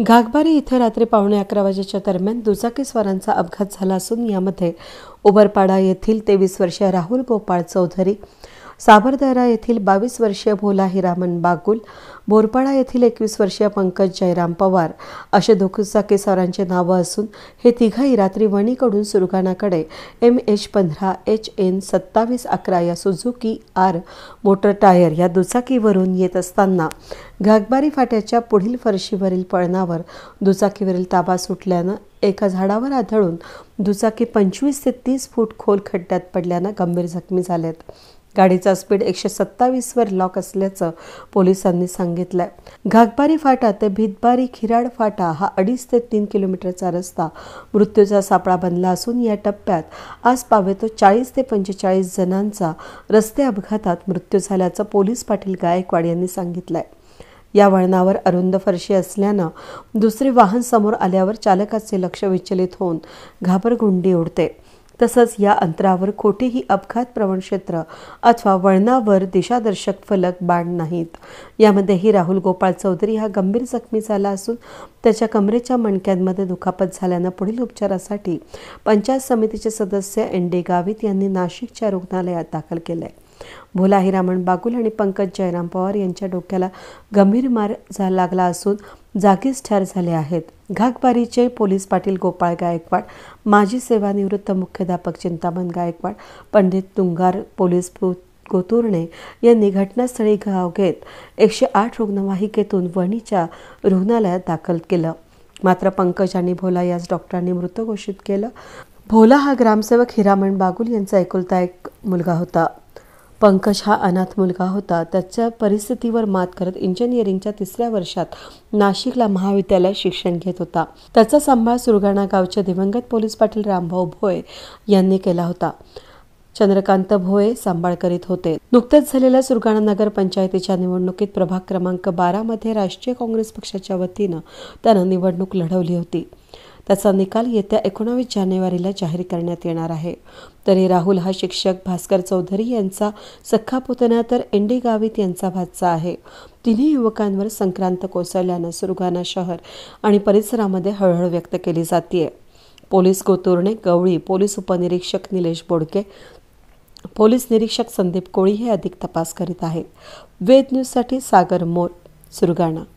घागबारी इथं रात्री पावणे अकरा वाजेच्या दरम्यान दुचाकीस्वारांचा अपघात झाला असून यामध्ये उबरपाडा येथील तेवीस वर्षीय राहुल गोपाळ चौधरी साबरदारा येथील बावीस वर्षीय भोला हिरामन बागुल बोरपाडा येथील एकवीस वर्षीय पंकज जयराम पवार असे दुखुचाकीसारांचे नावं असून हे तिघाही रात्री वणीकडून सुरगाणाकडे एम एच पंधरा एच एन सत्तावीस अकरा या सुझुकी आर मोटर टायर या दुचाकीवरून येत असताना घागबारी फाट्याच्या पुढील फरशीवरील पळणावर दुचाकीवरील ताबा सुटल्यानं एका झाडावर आढळून दुचाकी पंचवीस ते तीस फूट खोल खड्ड्यात पडल्यानं गंभीर जखमी झाल्यात गाडीचा स्पीड एकशे सत्तावीसवर लॉक असल्याचं पोलिसांनी सांगितलं घागबारी फाटा ते भितबारी खिराड फाटा हा अडीच ते तीन किलोमीटरचा रस्ता मृत्यूचा सापळा बनला असून या टप्प्यात आज पावे तो चाळीस ते पंचेचाळीस जणांचा रस्ते अपघातात मृत्यू झाल्याचं पोलीस पाटील गायकवाड यांनी सांगितलं या वळणावर अरुंद फरशी असल्यानं दुसरे वाहन समोर आल्यावर चालकाचे लक्ष विचलित होऊन घाबरगुंडी उडते तसंच या अंतरावर कोठेही अपघात प्रवण क्षेत्र अथवा वळणावर दिशादर्शक फलक बाण नाहीत यामध्येही राहुल गोपाळ चौधरी हा गंभीर जखमी झाला असून त्याच्या कमरेच्या मणक्यांमध्ये दुखापत झाल्यानं पुढील उपचारासाठी पंचायत समितीचे सदस्य एन गावित यांनी नाशिकच्या रुग्णालयात दाखल केलंय भोला हिरामण बागुल आणि पंकज जयराम पवार यांच्या डोक्याला गंभीर मार लागला असून जागीच ठार झाले आहेत घाकबारीचे पोलीस पाटील गोपाळ गायकवाड माजी सेवानिवृत्त मुख्याध्यापक चिंतामण गायकवाड पंडित तुंगार पोलीस गोतुर्णे यांनी घटनास्थळी गाव घेत एकशे आठ रुग्णवाहिकेतून वणीच्या रुग्णालयात दाखल केलं मात्र पंकज आणि भोला यास डॉक्टरांनी मृत घोषित केलं भोला हा ग्रामसेवक हिरामण बागुल यांचा एकुलता एक मुलगा होता पंकज हा अनाथ मुलगा होता त्याच्या परिस्थितीवर मात करत इंजिनिअरिंगच्या तिसऱ्या वर्षात नाशिकला महाविद्यालयात शिक्षण घेत होता त्याचा सांभाळ सुरगाणा गावचे दिवंगत पोलीस पाटील रामभाऊ भोये यांनी केला होता चंद्रकांत भोये सांभाळ करीत होते नुकत्याच झालेल्या सुरगाणा नगर पंचायतीच्या निवडणुकीत प्रभाग क्रमांक बारामध्ये राष्ट्रीय काँग्रेस पक्षाच्या वतीनं त्यानं निवडणूक लढवली होती त्याचा निकाल येत्या एकोणावीस जानेवारीला जाहीर करण्यात येणार आहे तरी राहुल हा शिक्षक भास्कर चौधरी यांचा सख्खा पुतण्या तर एंडे गावित यांचा भाचा आहे तिन्ही युवकांवर संक्रांत कोसळल्यानं सुरगाणा शहर आणि परिसरामध्ये हळहळ व्यक्त केली जाते पोलीस गोतुर्णे गवळी पोलीस उपनिरीक्षक निलेश बोडके पोलीस निरीक्षक संदीप कोळी हे अधिक तपास करीत आहेत वेद न्यूजसाठी सागर मोर सुरगाणा